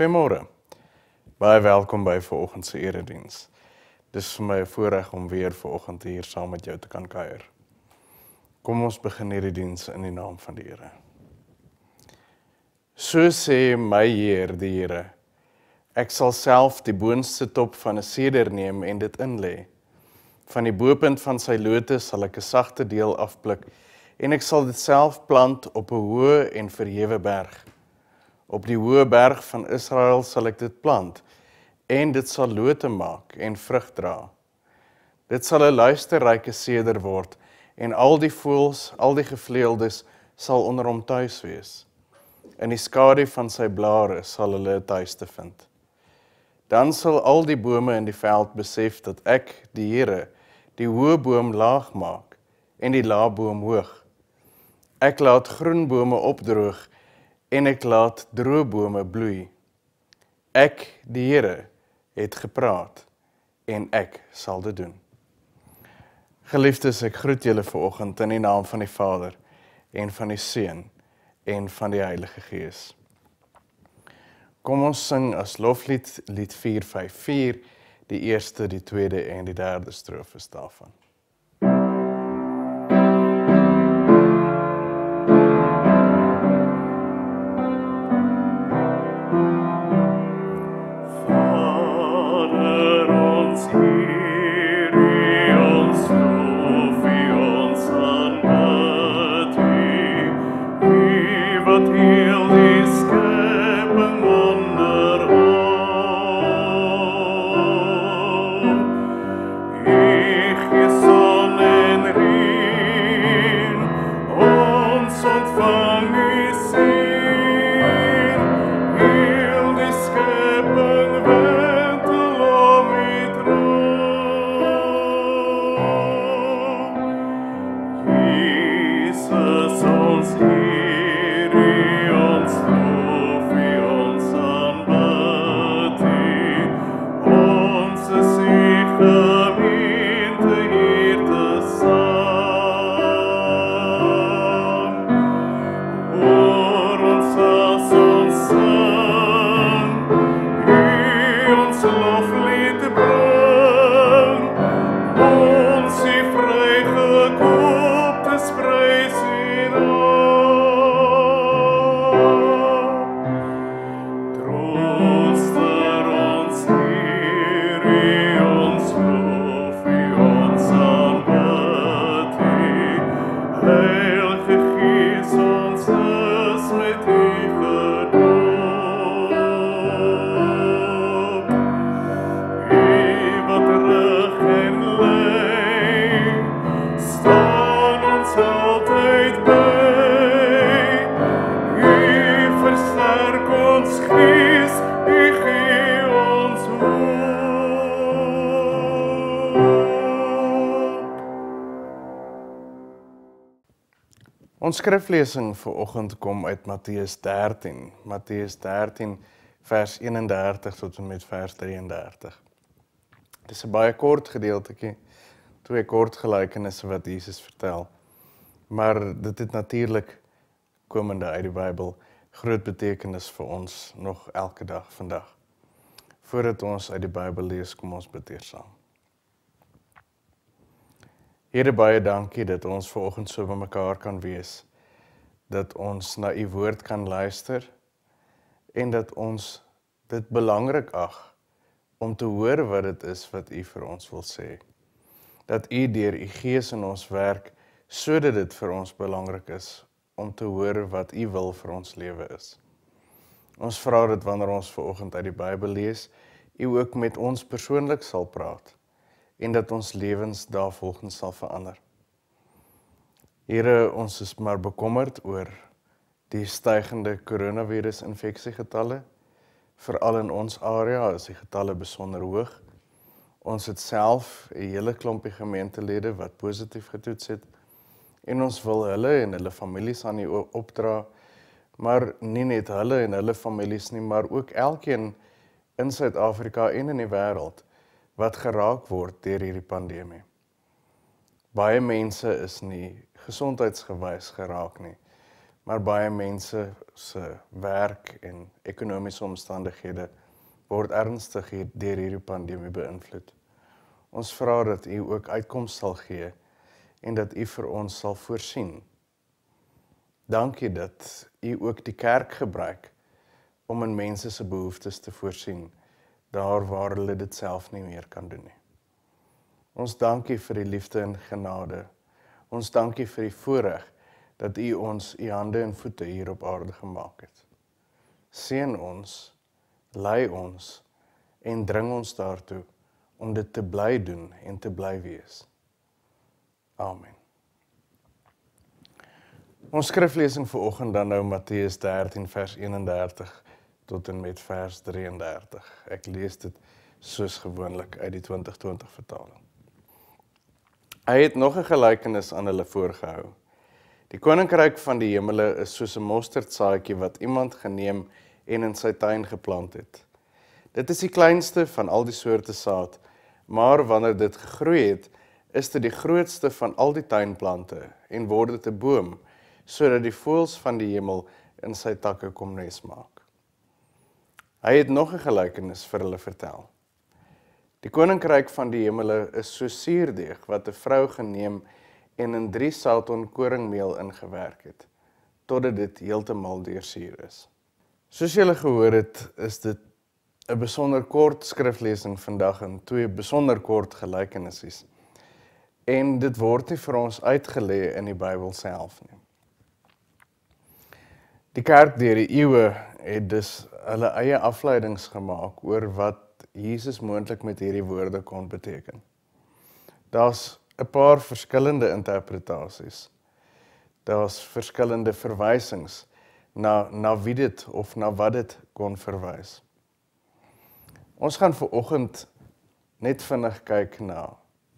Goeiemôre. Baie welkom by vanoggend se erediens. Dis vir my 'n voorreg om weer vanoggend hier saam met jou te kan kuier. Kom ons begin hierdie diens in die naam van die Here. So sê my Heer, die Here, ek sal self die boonste top van 'n seder neem en dit inlê. Van die bopunt van sy lotus sal ek 'n sagte deel afpluk en ek sal dit self plant op 'n hoë en verhewe berg. Op die hoë berg van Israel sal ek dit plant en dit sal lote maak en vrug dra. Dit sal 'n luisterryke seder word en al die voëls, al die gevleeldes sal onder hom tuis wees. In die skadu van sy blare sal hulle 'n tuiste vind. Dan sal al die bome in die veld besef dat ek, die Here, die hoë boom laag maak en die lae boom hoog. Ek laat groen bome opdroog en ek laat droë bome bloei. Ek, die Here, het gepraat en ek sal dit doen. Geliefdes, ek groet julle vanoggend in die naam van die Vader en van die Seun en van die Heilige Gees. Kom ons sing as loflied lied 454, die eerste, die tweede en die derde strofe staan van. Ons skriflesing vir oggend kom uit Matteus 13. Matteus 13 vers 31 tot en met vers 33. Dit is 'n baie kort gedeeltjie. Twee kort gelykenisse wat Jesus vertel. Maar dit het natuurlik komende uit die Bybel groot betekenis vir ons nog elke dag vandag. Voordat ons uit die Bybel lees, kom ons bid eers saam. Here baie dankie dat ons veraloggend so by mekaar kan wees. Dat ons na u woord kan luister en dat ons dit belangrik ag om te hoor wat dit is wat u vir ons wil sê. Dat u deur u gees in ons werk sodat dit vir ons belangrik is om te hoor wat u wil vir ons lewe is. Ons vra dat wanneer ons veraloggend uit die Bybel lees, u ook met ons persoonlik sal praat en dat ons lewens daarvolgens sal verander. Here, ons is maar bekommerd oor die stygende koronavirusinfeksiegetalle. Veral in ons area is die getalle besonder hoog. Ons het self 'n hele klompie gemeentelede wat positief getoets het en ons wil hulle en hulle families aan die opdra, maar nie net hulle en hulle families nie, maar ook elkeen in Suid-Afrika en in die wêreld wat geraak word deur hierdie pandemie. Baie mense is nie gesondheidsgewys geraak nie, maar baie mense se werk en ekonomiese omstandighede word ernstig deur hierdie pandemie beïnvloed. Ons vra dat U ook uitkoms sal gee en dat U vir ons sal voorsien. Dankie dat U ook die kerk gebruik om in mense se behoeftes te voorsien daar waar hulle dit self nie meer kan doen nie. Ons dankie vir die liefde en genade. Ons dankie vir die voorreg dat U ons U hande en voete hier op aarde gemaak het. Seën ons, lei ons en dring ons daartoe om dit te bly doen en te bly wees. Amen. Ons skriflesing vir oggend dan nou Matteus 13 vers 31 tot en met vers 33. Ek lees dit soos gewoonlik uit die 2020 vertaling. Hy het nog 'n gelykenis aan hulle voorgehou. Die koninkryk van die hemele is soos 'n mosterdsaadjie wat iemand geneem en in sy tuin geplant het. Dit is die kleinste van al die soorte saad, maar wanneer dit gegroei het, is dit die grootste van al die tuinplante en word dit 'n boom sodat die voëls van die hemel in sy takke kom nes maak. Hy het nog 'n gelykenis vir hulle vertel. Die koninkryk van die hemele is so suurdeeg wat 'n vrou geneem en in 3 salton koringmeel ingewerk het totdat dit heeltemal deursuur is. Soos julle gehoor het, is dit 'n besonder kort skriflesing vandag in twee besonder kort gelykenisse. En dit word nie vir ons uitgelê in die Bybel self nie. Die kerk deur die eeue het dus hulle eie afleidings gemaak oor wat Jesus moontlik met hierdie woorde kon beteken. Daar's 'n paar verskillende interpretasies. Daar's verskillende verwysings na na wie dit of na wat dit kon verwys. Ons gaan ver oggend net vinnig kyk na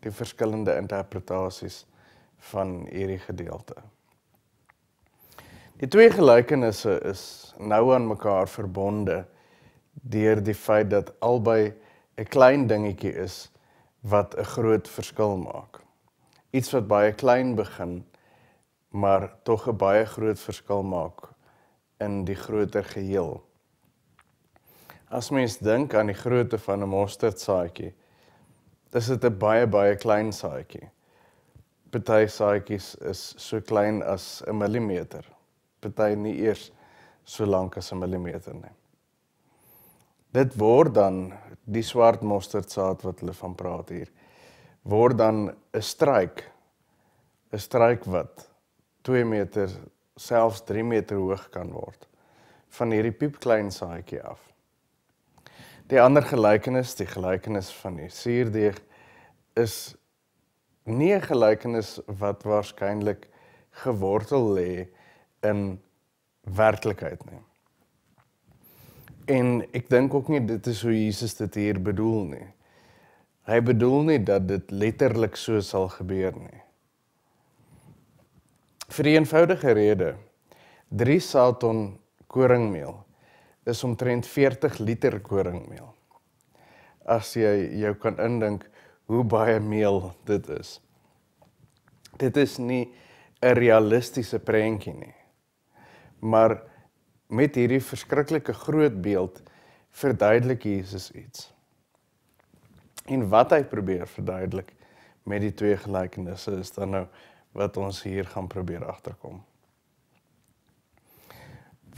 die verskillende interpretasies van hierdie gedeelte. Die twee gelykenisse is nou aan mekaar verbonde deur die feit dat albei 'n klein dingetjie is wat 'n groot verskil maak. Iets wat baie klein begin maar tog 'n baie groot verskil maak in die groter geheel. As mens dink aan die grootte van 'n mosterdsaadjie, dis dit 'n baie baie klein saadjie. Party saadjies is so klein as 'n millimeter party nie eers so lank as 'n millimeter nie. Dit word dan die swart mosterdsaad wat hulle van praat hier word dan 'n struik 'n struik wat 2 meter selfs 3 meter hoog kan word van hierdie piepklein saadjie af. Die ander gelykenis, die gelykenis van die suurdeeg is nie 'n gelykenis wat waarskynlik gewortel lê in werklikheid nie. En ek dink ook nie dit is hoe Jesus dit hier bedoel nie. Hy bedoel nie dat dit letterlik so sal gebeur nie. Vir 'n eenvoudige rede. 3 Saton koringmeel is omtrent 40 liter koringmeel. As jy jou kan indink hoe baie meel dit is. Dit is nie 'n realistiese prentjie nie maar met hierdie verskriklike groot beeld verduidelik Jesus iets. En wat hy probeer verduidelik met die twee gelykenisse is dan nou wat ons hier gaan probeer agterkom.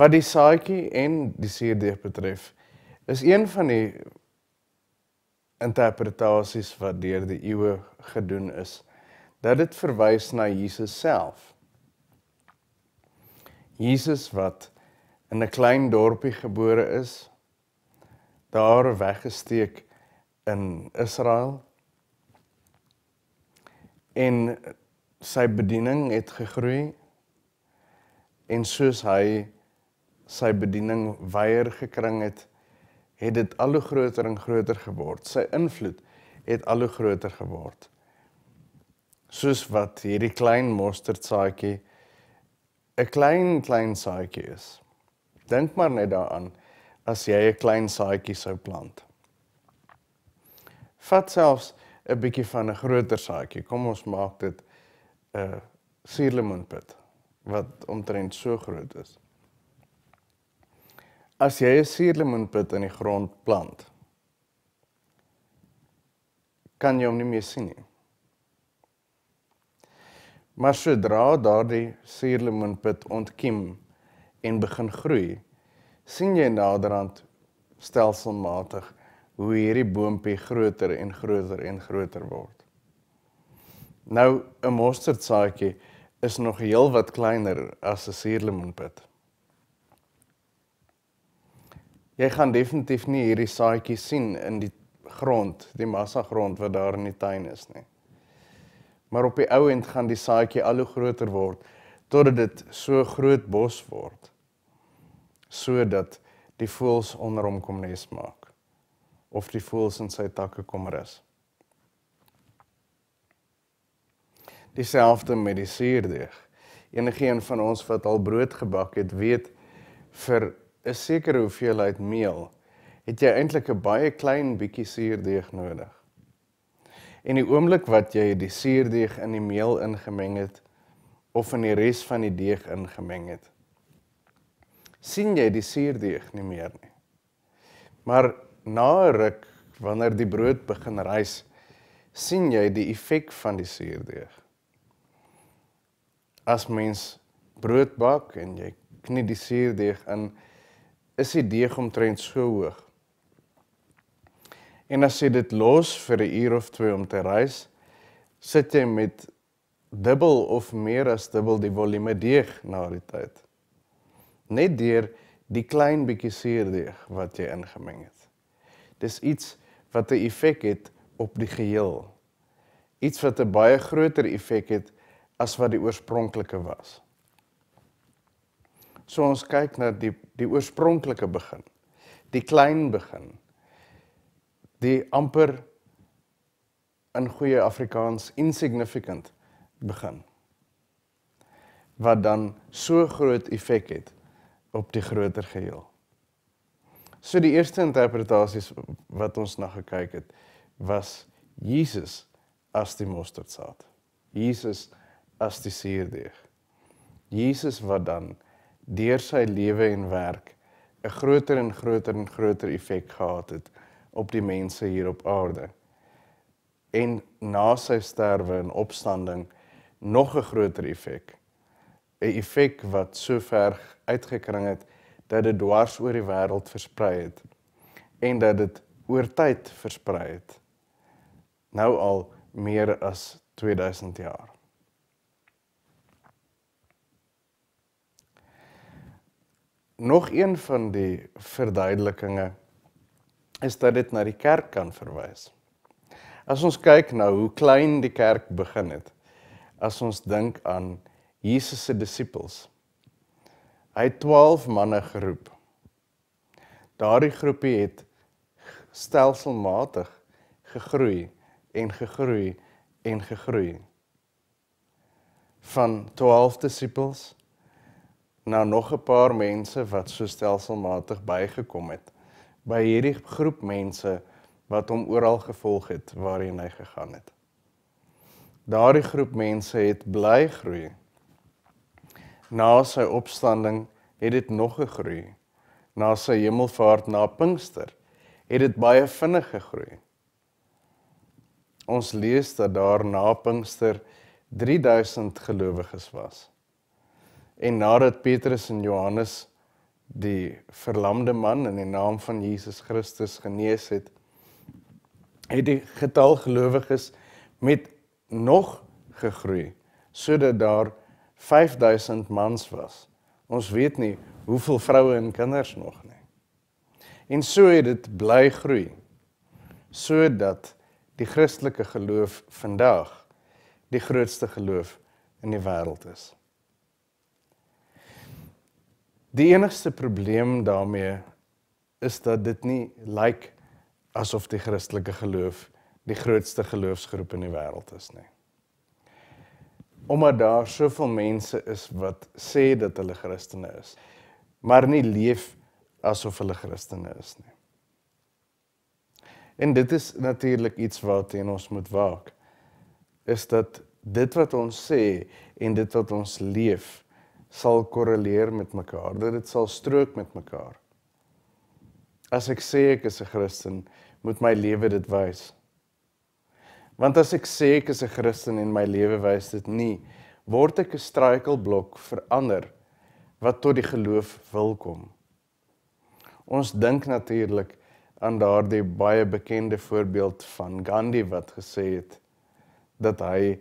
Wat die saadjie en die suurdeeg betref, is een van die interpretasies wat deur die eeue gedoen is dat dit verwys na Jesus self. Jesus wat in 'n klein dorpie gebore is, daar weggesteek in Israel en sy bediening het gegroei en soos hy sy bediening wyer gekring het, het dit al hoe groter en groter geword. Sy invloed het al hoe groter geword. Soos wat hierdie klein mosterdsaadjie 'n klein klein saadjie is. Dink maar net daaraan as jy 'n klein saadjie sou plant. Vat selfs 'n bietjie van 'n groter saadjie. Kom ons maak dit 'n suurlemoenpit wat omtrent so groot is. As jy 'n suurlemoenpit in die grond plant, kan jy hom nie meer sien nie. Maar sodra daardie suurlemoenpit ontkiem en begin groei, sien jy naderhand stelselmatig hoe hierdie boontjie groter en groter en groter word. Nou 'n mosterdsaadjie is nog heelwat kleiner as 'n suurlemoenpit. Jy gaan definitief nie hierdie saadjie sien in die grond, die massa grond wat daar in die tuin is nie maar op die ou end gaan die saadjie al hoe groter word totdat dit so groot bos word sodat die voëls onder hom kom nes maak of die voëls in sy takke kom rus. Dieselfde met die suurdeeg. Enigeen van ons wat al brood gebak het, weet vir 'n sekere hoeveelheid meel het jy eintlik 'n baie klein bietjie suurdeeg nodig. En die oomblik wat jy die suurdeeg in die meel ingemeng het of in die res van die deeg ingemeng het, sien jy die suurdeeg nie meer nie. Maar na 'n ruk wanneer die brood begin rys, sien jy die effek van die suurdeeg. As mens brood bak en jy knie die suurdeeg in, is die deeg omtrent so hoog En as jy dit los vir 'n uur of twee om te reis, sit jy met dubbel of meer as dubbel die volume deeg na die tyd. Net deur die klein bietjie suurdeeg wat jy ingemeng het. Dis iets wat 'n effek het op die geheel. Iets wat 'n baie groter effek het as wat die oorspronklike was. So ons kyk na die die oorspronklike begin. Die klein begin die amper in goeie Afrikaans insignificant begin wat dan so groot effek het op die groter geheel. So die eerste interpretasies wat ons na gekyk het was Jesus as die mosterdsaad. Jesus as die suurdeeg. Jesus wat dan deur sy lewe en werk 'n groter en groter en groter effek gehad het op die mense hier op aarde. En na sy sterwe en opstanding nog 'n groter effek. 'n Effek wat so ver uitgekring het dat dit dwars oor die wêreld versprei het en dat dit oor tyd versprei het. Nou al meer as 2000 jaar. Nog een van die verduidelikings is dat dit na die kerk kan verwys. As ons kyk na hoe klein die kerk begin het, as ons dink aan Jesus se disippels. Hy het 12 manne geroep. Daardie groepie het stelselmatig gegroei en gegroei en gegroei. Van 12 disippels na nog 'n paar mense wat so stelselmatig bygekom het by hierdie groep mense wat hom oral gevolg het waarheen hy gegaan het. Daardie groep mense het bly groei. Na sy opstanding het dit nog gegroei. Na sy hemelvaart na Pinkster het dit baie vinnig gegroei. Ons lees dat daar na Pinkster 3000 gelowiges was. En nadat Petrus en Johannes die verlamde man in die naam van Jesus Christus genees het, het die getal gelowiges met nog gegroei sodat daar 5000 mans was. Ons weet nie hoeveel vroue en kinders nog nie. En so het dit bly groei sodat die Christelike geloof vandag die grootste geloof in die wêreld is. Die enigste probleem daarmee is dat dit nie lyk like asof die Christelike geloof die grootste geloofsgroep in die wêreld is nie. Omdat daar soveel mense is wat sê dat hulle Christene is, maar nie leef asof hulle Christene is nie. En dit is natuurlik iets waarteen ons moet waak. Is dat dit wat ons sê en dit wat ons leef sal korreleer met mekaar. Dit sal strook met mekaar. As ek sê ek is 'n Christen, moet my lewe dit wys. Want as ek sê ek is 'n Christen en my lewe wys dit nie, word ek 'n struikelblok vir ander wat tot die geloof wil kom. Ons dink natuurlik aan daardie baie bekende voorbeeld van Gandhi wat gesê het dat hy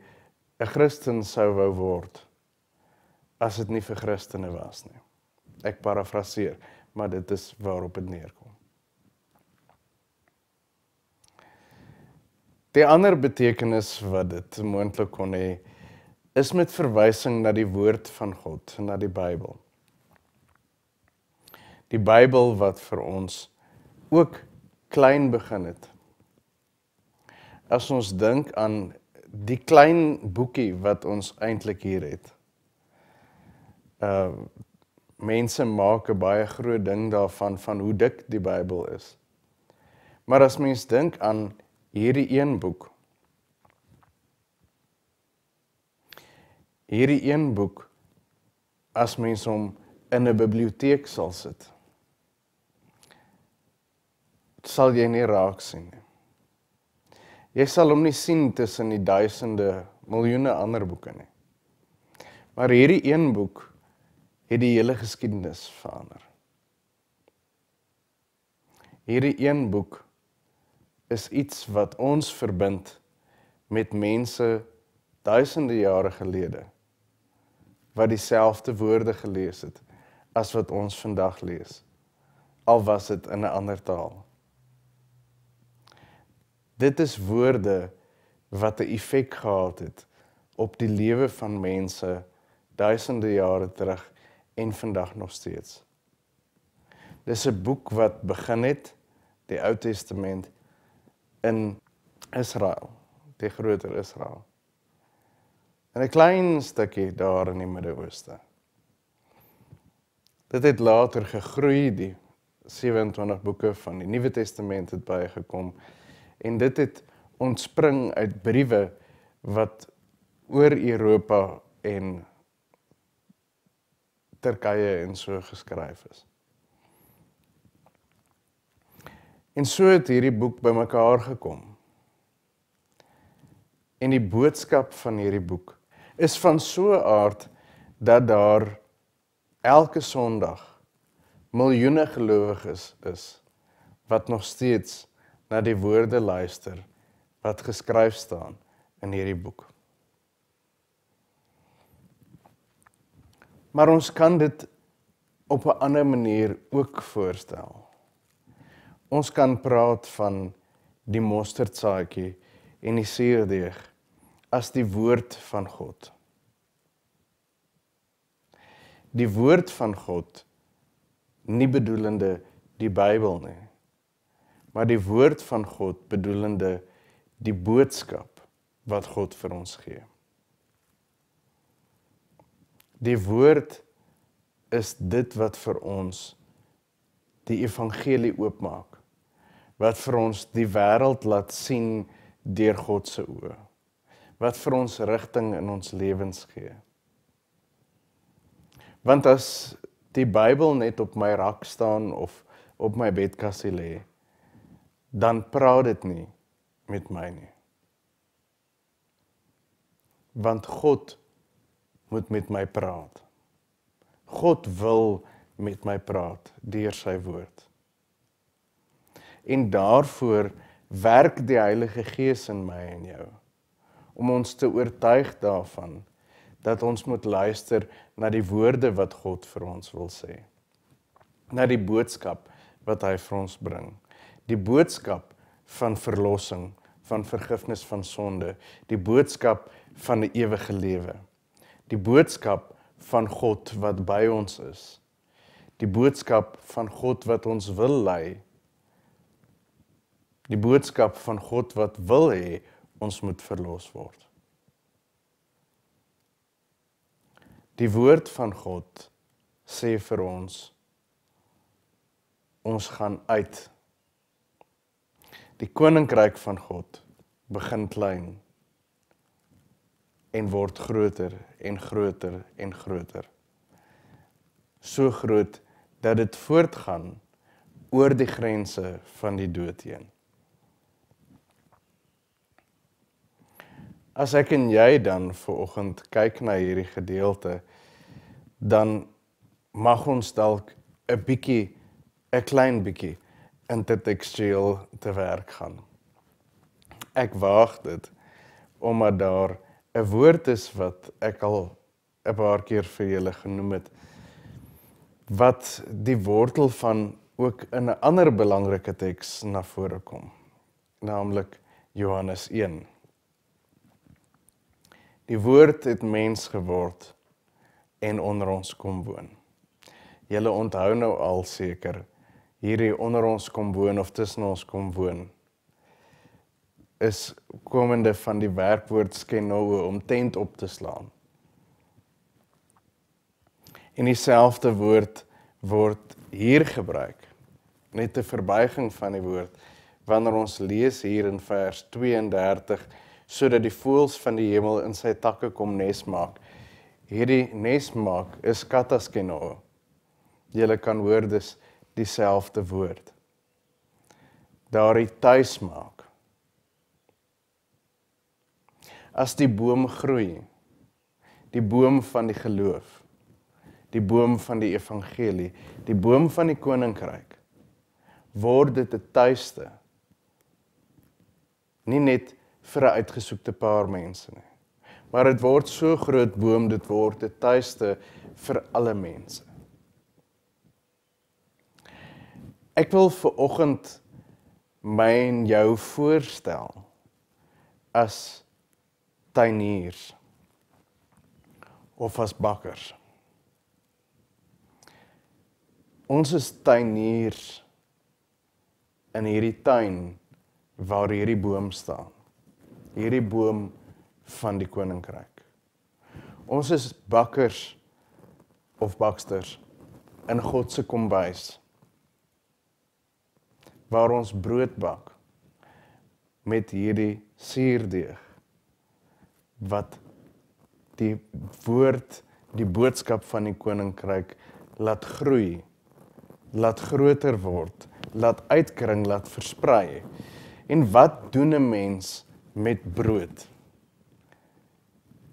'n Christen sou wou word as dit nie vir Christene was nie. Ek parafraseer, maar dit is waarop dit neerkom. Die ander betekenis wat dit moontlik kon hê, is met verwysing na die woord van God, na die Bybel. Die Bybel wat vir ons ook klein begin het. As ons dink aan die klein boekie wat ons eintlik hier het. Uh, mense maak 'n baie groot ding daarvan van hoe dik die Bybel is. Maar as mens dink aan hierdie een boek. Hierdie een boek as mens hom in 'n biblioteek sal sit. Sal jy nie raak sien nie. Jy sal hom nie sien tussen die duisende, miljoene ander boeke nie. Maar hierdie een boek het die hele geskiedenis verander. Hierdie een boek is iets wat ons verbind met mense duisende jare gelede wat dieselfde woorde gelees het as wat ons vandag lees al was dit in 'n ander taal. Dit is woorde wat 'n effek gehad het op die lewe van mense duisende jare terug en vandag nog steeds. Dis 'n boek wat begin het die Ou Testament in Israel, die groter Israel. In 'n klein stukkie daar in die Midde-Ooste. Dit het later gegroei die 27 boeke van die Nuwe Testament het bygekom en dit het ontspring uit briewe wat oor Europa en Turkye en so geskryf is. En so het hierdie boek bymekaar gekom. En die boodskap van hierdie boek is van so 'n aard dat daar elke Sondag miljoene gelowiges is wat nog steeds na die woorde luister wat geskryf staan in hierdie boek. Maar ons kan dit op 'n ander manier ook voorstel. Ons kan praat van die mosterdsaadjie en die suurdeeg as die woord van God. Die woord van God nie bedoelende die Bybel nie, maar die woord van God bedoelende die boodskap wat God vir ons gee. Die woord is dit wat vir ons die evangelie oopmaak. Wat vir ons die wêreld laat sien deur God se oë. Wat vir ons rigting in ons lewens gee. Want as die Bybel net op my rak staan of op my bedkassie lê, dan praat dit nie met my nie. Want God moet met my praat. God wil met my praat deur sy woord. En daarvoor werk die Heilige Gees in my en jou om ons te oortuig daarvan dat ons moet luister na die woorde wat God vir ons wil sê. Na die boodskap wat hy vir ons bring. Die boodskap van verlossing, van vergifnis van sonde, die boodskap van 'n ewige lewe die boodskap van God wat by ons is. Die boodskap van God wat ons wil lei. Die boodskap van God wat wil hê ons moet verlos word. Die woord van God sê vir ons ons gaan uit. Die koninkryk van God begin klein en word groter en groter en groter. So groot dat dit voortgaan oor die grense van die dood heen. As ek en jy dan ver oggend kyk na hierdie gedeelte, dan mag ons dalk 'n bietjie 'n klein bietjie in te tekstiel te werk gaan. Ek waag dit omdat daar 'n woord is wat ek al 'n paar keer vir julle genoem het wat die wortel van ook in 'n ander belangrike teks na vore kom naamlik Johannes 1 Die woord het mens geword en onder ons kom woon. Julle onthou nou al seker hierdie onder ons kom woon of tussen ons kom woon is komende van die werkwoord skenoe om tent op te slaan. En dieselfde woord word hier gebruik. Net 'n verbuiging van die woord wanneer ons lees hier in vers 32 sodat die voëls van die hemel in sy takke kom nes maak. Hierdie nes maak is kataskenoe. Jy kan hoor dis dieselfde woord. Daardie tuis maak as die boom groei. Die boom van die geloof. Die boom van die evangelie, die boom van die koninkryk word dit 'n tuiste. Nie net vir 'n uitgesoekte paar mense nie. Maar dit word so groot boom, dit word 'n tuiste vir alle mense. Ek wil vir oggend myn jou voorstel as tuiniers of as bakkers. Ons is tuiniers in hierdie tuin waar hierdie boom staan. Hierdie boom van die koninkryk. Ons is bakkers of baksters in God se kombuis waar ons brood bak met hierdie suurdeeg wat die woord, die boodskap van die koninkryk laat groei, laat groter word, laat uitkring, laat versprei. En wat doen 'n mens met brood?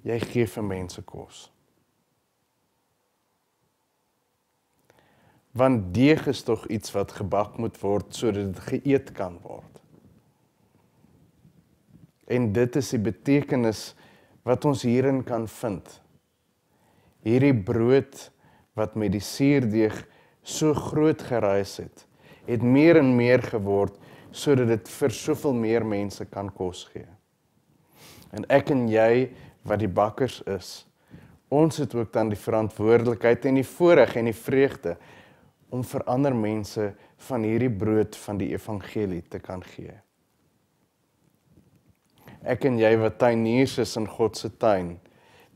Jy gee vir mense kos. Want deeg is tog iets wat gebak moet word sodat dit geëet kan word. En dit is die betekenis wat ons hierin kan vind. Hierdie brood wat met die suurdeeg so groot gereis het, het meer en meer geword sodat dit vir soveel meer mense kan kos gee. En ek en jy wat die bakkers is, ons het ook dan die verantwoordelikheid en die voorreg en die vreugde om vir ander mense van hierdie brood van die evangelie te kan gee ek en jy wat tuiniers is in God se tuin,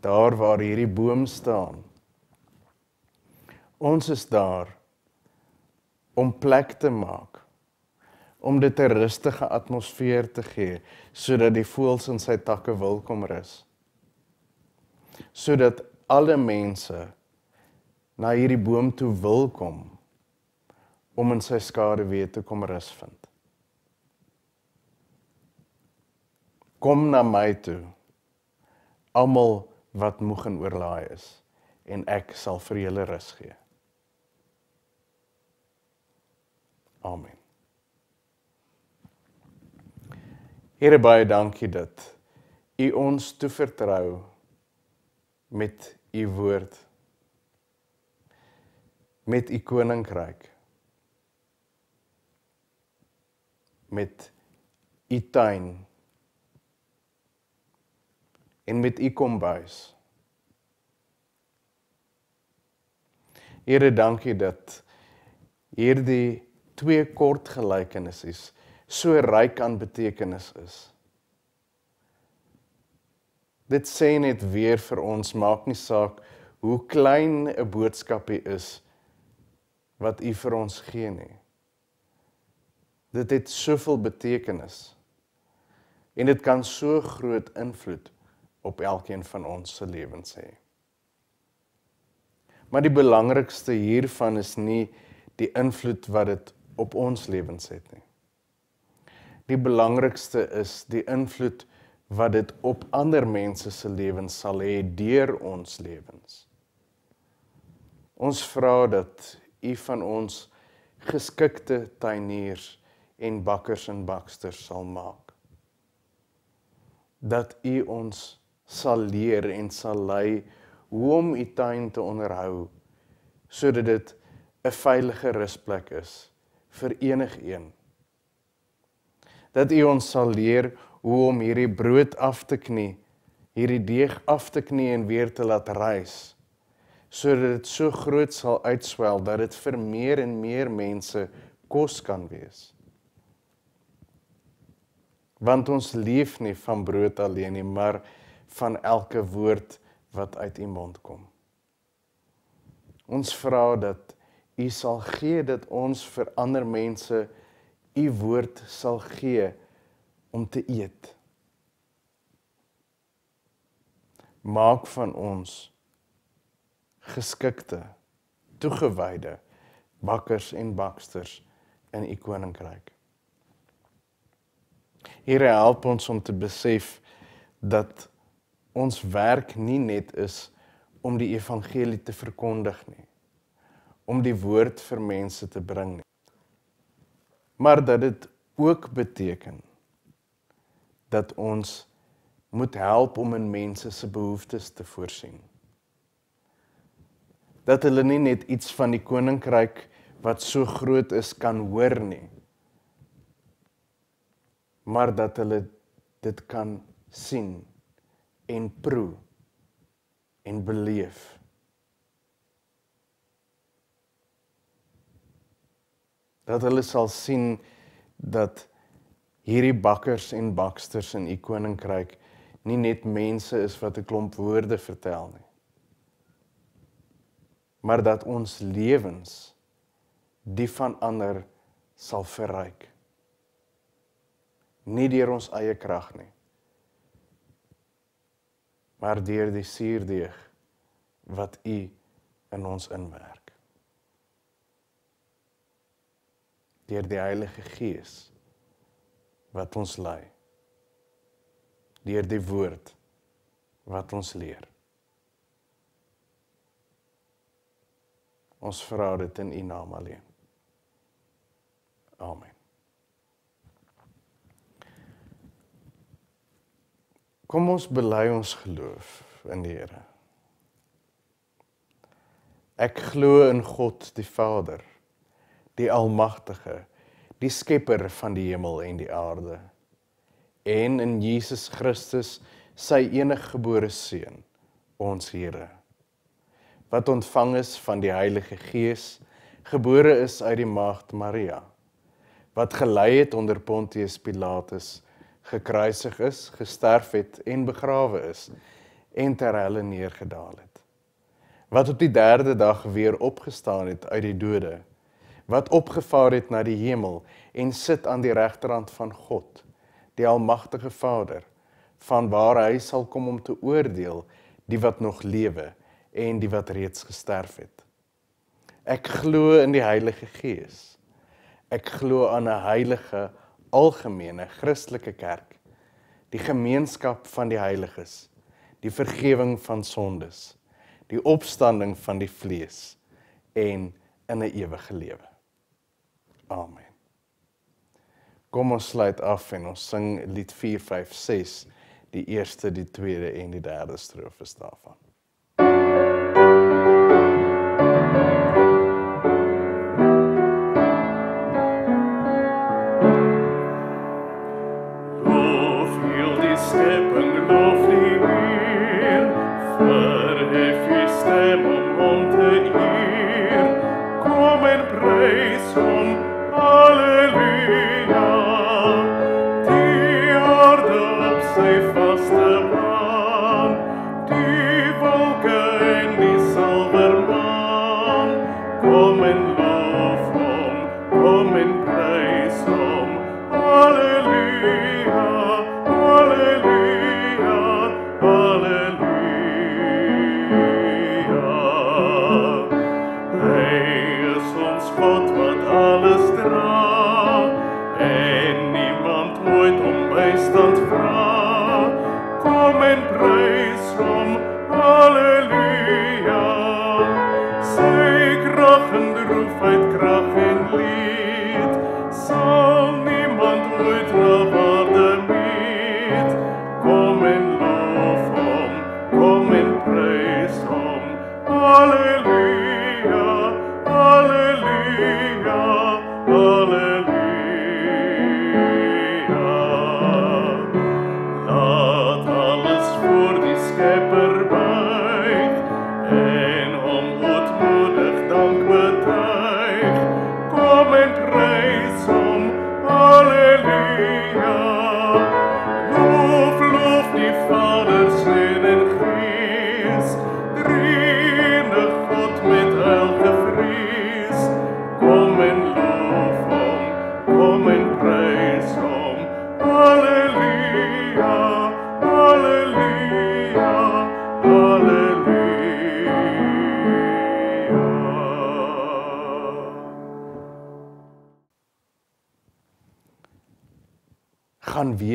daar waar hierdie boom staan. Ons is daar om plek te maak om dit 'n rustige atmosfeer te gee sodat die voëls in sy takke wil kom rus sodat alle mense na hierdie boom toe wil kom om in sy skaduwee te kom rus vind kom na my toe. Almal wat moeg en oorlaai is en ek sal vir julle rus gee. Amen. Here baie dankie dat u ons toe vertrou met u woord met u koninkryk met u tuin en met U kom buis. Here, dankie dat hierdie twee kort gelykenisse so ryk aan betekenis is. Dit sê net weer vir ons maak nie saak hoe klein 'n boodskapie is wat u vir ons gee nie. Dit het soveel betekenis en dit kan so groot invloed op elkeen van ons se lewens hê. Maar die belangrikste hiervan is nie die invloed wat dit op ons lewens het nie. Die belangrikste is die invloed wat dit op ander mense se lewens sal hê deur ons lewens. Ons vra dat u van ons geskikte tuiniers en bakkers en baksters sal maak. Dat u ons sal leer en sal lei hoe om u tuin te onderhou sodat dit 'n veilige rusplek is vir enigiemand. Dat u ons sal leer hoe om hierdie brood af te knie, hierdie deeg af te knie en weer te laat rys sodat dit so groot sal uitswel dat dit vir meer en meer mense kos kan wees. Want ons leef nie van brood alleen nie, maar van elke woord wat uit u mond kom. Ons vra dat u sal gee dat ons vir ander mense u woord sal gee om te eet. Maak van ons geskikte, toegewyde bakkers en baksters in u koninkryk. Here help ons om te besef dat ons werk nie net is om die evangelie te verkondig nie om die woord vir mense te bring nie maar dat dit ook beteken dat ons moet help om in mense se behoeftes te voorsien dat hulle nie net iets van die koninkryk wat so groot is kan hoor nie maar dat hulle dit kan sien en proe en beleef. Dat hulle sal sien dat hierdie bakkers en baksters in u koninkryk nie net mense is wat 'n klomp woorde vertel nie. Maar dat ons lewens die van ander sal verryk. Nie deur ons eie krag nie, maar deur die suurdeeg wat u in ons inwerk. Deur die Heilige Gees wat ons lei. Deur die woord wat ons leer. Ons vra dit in u naam alleen. Amen. Kom ons bely ons geloof in die Here. Ek glo in God die Vader, die Almagtige, die Skepper van die hemel en die aarde, en in Jesus Christus, sy eniggebore Seun, ons Here, wat ontvang is van die Heilige Gees, gebore is uit die Maagd Maria, wat gelei het onder Pontius Pilatus, gekruisig is, gesterf het en begrawe is en ter hulle neergedaal het. Wat op die 3de dag weer opgestaan het uit die dode, wat opgevaar het na die hemel en sit aan die regterhand van God, die almagtige Vader, vanwaar hy sal kom om te oordeel die wat nog lewe en die wat reeds gesterf het. Ek glo in die Heilige Gees. Ek glo aan 'n heilige algemene Christelike kerk, die gemeenskap van die heiliges, die vergifnis van sondes, die opstanding van die vlees en in 'n ewige lewe. Amen. Kom ons sluit af en ons sing lied 456, die eerste, die tweede en die derde strofes daarvan.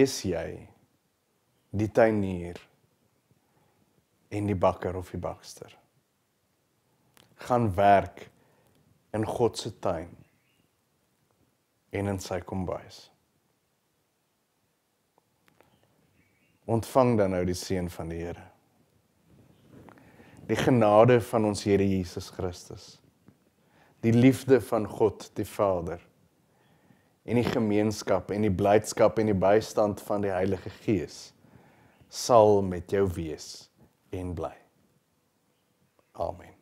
is jy die tuinier en die bakker of die bakster gaan werk in God se tuin en in sy kombuis ontvang dan nou die seën van die Here die genade van ons Here Jesus Christus die liefde van God die Vader en die gemeenskap en die blydskap en die bystand van die Heilige Gees sal met jou wees en bly. Amen.